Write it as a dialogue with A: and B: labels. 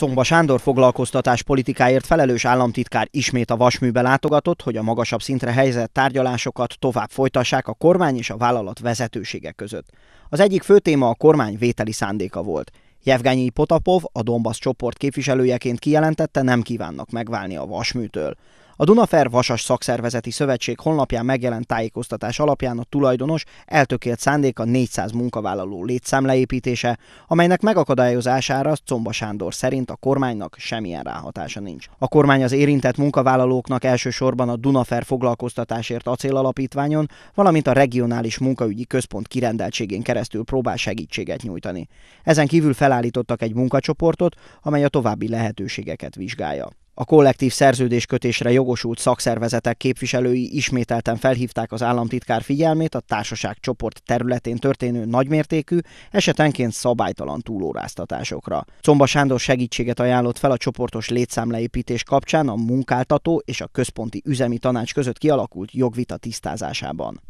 A: Comba Sándor foglalkoztatás politikáért felelős államtitkár ismét a vasműbe látogatott, hogy a magasabb szintre helyezett tárgyalásokat tovább folytassák a kormány és a vállalat vezetősége között. Az egyik fő téma a kormány vételi szándéka volt. Jevgányi Potapov a Donbass csoport képviselőjeként kijelentette, nem kívánnak megválni a vasműtől. A Dunafer Vasas Szakszervezeti Szövetség honlapján megjelent tájékoztatás alapján a tulajdonos eltökélt szándéka 400 munkavállaló létszámleépítése, amelynek megakadályozására Comba Sándor szerint a kormánynak semmilyen ráhatása nincs. A kormány az érintett munkavállalóknak elsősorban a Dunafer foglalkoztatásért acél alapítványon, valamint a regionális munkaügyi központ kirendeltségén keresztül próbál segítséget nyújtani. Ezen kívül felállítottak egy munkacsoportot, amely a további lehetőségeket vizsgálja. A kollektív szerződéskötésre jogosult szakszervezetek képviselői ismételten felhívták az államtitkár figyelmét a társaság csoport területén történő nagymértékű, esetenként szabálytalan túlóráztatásokra. Comba Sándor segítséget ajánlott fel a csoportos létszámleépítés kapcsán a munkáltató és a központi üzemi tanács között kialakult jogvita tisztázásában.